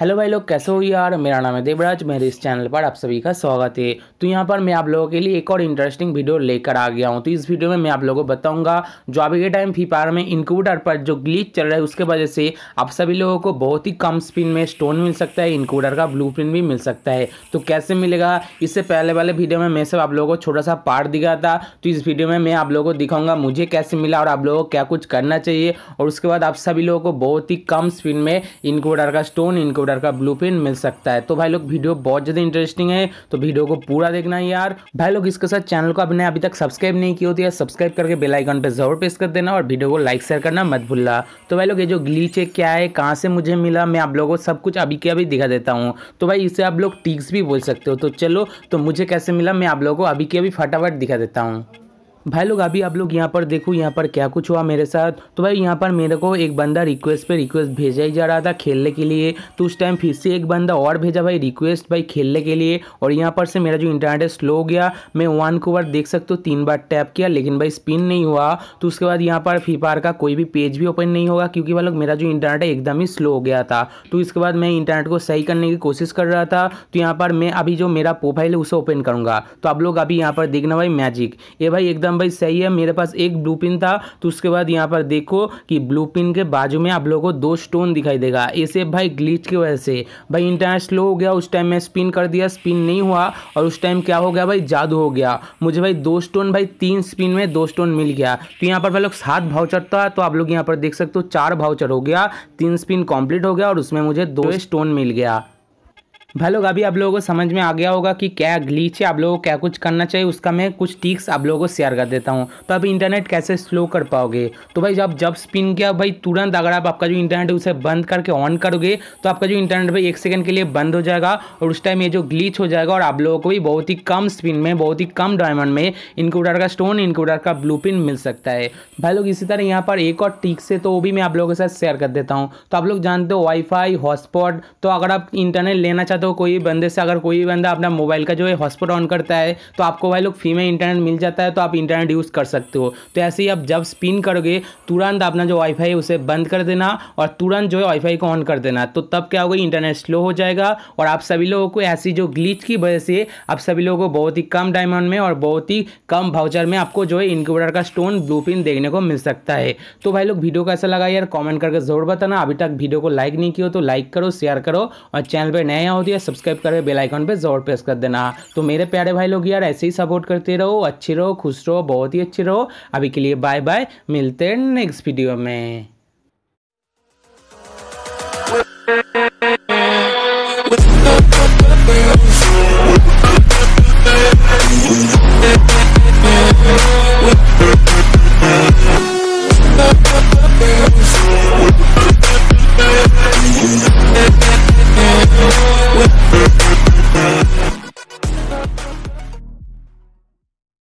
hello भाई लोग कैसे हो यार मेरा नाम है देवराज मेरे इस चैनल पर आप सभी का स्वागत है तो यहाँ पर मैं आप लोगों के लिए एक और इंटरेस्टिंग वीडियो लेकर आ गया हूँ तो इस वीडियो में मैं आप लोगों को बताऊंगा जो अभी के टाइम फी पार में इंक्यूटर पर जो ग्लीच चल रहा है उसके वजह से आप सभी लोगों को बहुत ही कम स्पिन में स्टोन मिल सकता है इनकूटर का ब्लू भी मिल सकता है तो कैसे मिलेगा इससे पहले वाले वीडियो में मैं सब आप लोगों को छोटा सा पार्ट दिखा था तो इस वीडियो में मैं आप लोगों को दिखाऊंगा मुझे कैसे मिला और आप लोगों को क्या कुछ करना चाहिए और उसके बाद आप सभी लोगों को बहुत ही कम स्पिन में इंक्यूटर का स्टोन इनको कोडर का ब्लू मिल सकता है तो भाई लोग वीडियो बहुत ज़्यादा इंटरेस्टिंग है तो वीडियो को पूरा देखना है यार भाई लोग इसके साथ चैनल को आपने अभी तक सब्सक्राइब नहीं किया होती सब्सक्राइब करके बेलाइकॉन पर जरूर प्रेस कर देना और वीडियो को लाइक शेयर करना मत भूलना तो भाई लोग ये जो ग्लीच है क्या है कहाँ से मुझे मिला मैं आप लोगों को सब कुछ अभी के अभी दिखा देता हूँ तो भाई इसे आप लोग टिक्स भी बोल सकते हो तो चलो तो मुझे कैसे मिला मैं आप लोगों को अभी के अभी फटाफट दिखा देता हूँ भाई लोग अभी आप लोग यहाँ पर देखो यहाँ पर क्या कुछ हुआ मेरे साथ तो भाई यहाँ पर मेरे को एक बंदा रिक्वेस्ट पे रिक्वेस्ट भेजा ही जा रहा था खेलने के लिए तो उस टाइम फिर से एक बंदा और भेजा भाई रिक्वेस्ट भाई खेलने के लिए और यहाँ पर से मेरा जो इंटरनेट है स्लो हो गया मैं वन को बार देख सकता हूँ तीन बार टैप किया लेकिन भाई स्पिन नहीं हुआ तो उसके बाद यहाँ पर फायर का कोई भी पेज भी ओपन नहीं होगा क्योंकि भाई लोग मेरा जो इंटरनेट है एकदम ही स्लो हो गया था तो इसके बाद मैं इंटरनेट को सही करने की कोशिश कर रहा था तो यहाँ पर मैं अभी जो मेरा प्रोफाइल है उसे ओपन करूँगा तो आप लोग अभी यहाँ पर देखना भाई मैजिक ये भाई एकदम एकदम भाई सही है मेरे पास एक ब्लू पिन था तो उसके बाद यहाँ पर देखो कि ब्लू पिन के बाजू में आप लोगों को दो स्टोन दिखाई देगा ऐसे भाई ग्लीच की वजह से भाई इंटरनेट स्लो हो गया उस टाइम मैं स्पिन कर दिया स्पिन नहीं हुआ और उस टाइम क्या हो गया भाई जादू हो गया मुझे भाई दो स्टोन भाई तीन स्पिन में दो स्टोन मिल गया तो यहाँ पर भाई लोग सात भाउचर था तो आप लोग यहाँ पर देख सकते हो चार भाउचर हो गया तीन स्पिन कंप्लीट हो गया और उसमें मुझे दो स्टोन तो मिल गया भाई लोग अभी आप लोगों को समझ में आ गया होगा कि क्या ग्लीच है आप लोगों को क्या कुछ करना चाहिए उसका मैं कुछ टिक्स आप लोगों को शेयर कर देता हूँ तो आप इंटरनेट कैसे स्लो कर पाओगे तो भाई जब जब स्पिन किया भाई तुरंत अगर आप आपका जो इंटरनेट है उसे बंद करके ऑन करोगे तो आपका जो इंटरनेट भाई एक सेकेंड के लिए बंद हो जाएगा और उस टाइम ये जो ग्लीच हो जाएगा और आप लोगों को भी बहुत ही कम स्पिन में बहुत ही कम डायमंड में इनक्यूटर का स्टोन इनक्यूटर का ब्लू मिल सकता है भाई लोग इसी तरह यहाँ पर एक और टिक्स है तो वो भी मैं आप लोगों के साथ शेयर कर देता हूँ तो आप लोग जानते हो वाईफाई हॉटस्पॉट तो अगर आप इंटरनेट लेना चाहते तो कोई बंदे से अगर कोई बंदा अपना मोबाइल का जो है हॉटस्पॉट ऑन करता है तो आपको भाई लोग फ्री में इंटरनेट मिल जाता है तो आप इंटरनेट यूज़ कर सकते हो तो ऐसे ही आप जब स्पिन करोगे तुरंत अपना जो वाईफाई है उसे बंद कर देना और तुरंत जो है वाईफाई को ऑन कर देना तो तब क्या होगा इंटरनेट स्लो हो जाएगा और आप सभी लोगों को ऐसी जो ग्लीच की वजह से आप सभी लोगों को बहुत ही कम डायमंड में और बहुत ही कम भाउचर में आपको जो है इनक्यूबेटर का स्टोन ब्लू देखने को मिल सकता है तो भाई लोग वीडियो कैसा लगा यार कॉमेंट करके जरूर बताना अभी तक वीडियो को लाइक नहीं किया तो लाइक करो शेयर करो और चैनल पर नया हो तो या सब्सक्राइब करके बेलाइकॉन पर जोर प्रेस कर देना तो मेरे प्यारे भाई लोग यार ऐसे ही सपोर्ट करते रहो अच्छे रहो खुश रहो बहुत ही अच्छे रहो अभी के लिए बाय बाय मिलते हैं नेक्स्ट वीडियो में